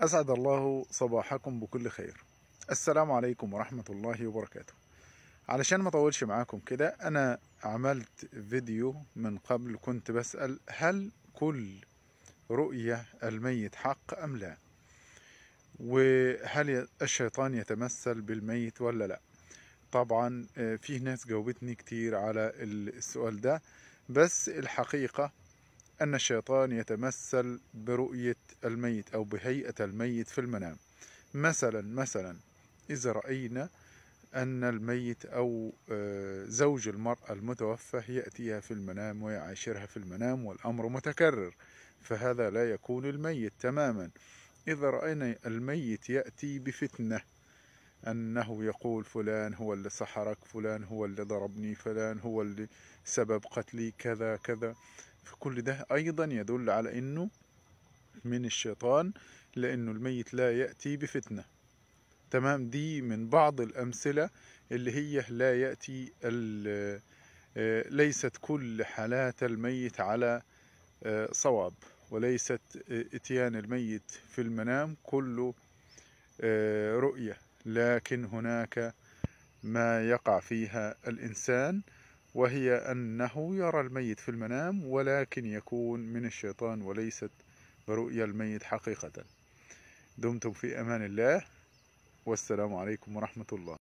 أسعد الله صباحكم بكل خير السلام عليكم ورحمة الله وبركاته علشان ما طولش معاكم كده أنا عملت فيديو من قبل كنت بسأل هل كل رؤية الميت حق أم لا وهل الشيطان يتمثل بالميت ولا لا طبعا آه، فيه ناس جاوبتني كتير على السؤال ده بس الحقيقة أن الشيطان يتمثل برؤية الميت أو بهيئة الميت في المنام مثلا مثلا إذا رأينا أن الميت أو آه، زوج المرأة المتوفى يأتيها في المنام ويعاشرها في المنام والأمر متكرر فهذا لا يكون الميت تماما إذا رأينا الميت يأتي بفتنة أنه يقول فلان هو اللي سحرك فلان هو اللي ضربني فلان هو اللي سبب قتلي كذا كذا فكل ده أيضا يدل على أنه من الشيطان لأنه الميت لا يأتي بفتنة تمام دي من بعض الأمثلة اللي هي لا يأتي آه، ليست كل حالات الميت على آه، صواب وليست آه، اتيان الميت في المنام كله رؤية لكن هناك ما يقع فيها الإنسان وهي أنه يرى الميت في المنام ولكن يكون من الشيطان وليست برؤية الميت حقيقة دمتم في أمان الله والسلام عليكم ورحمة الله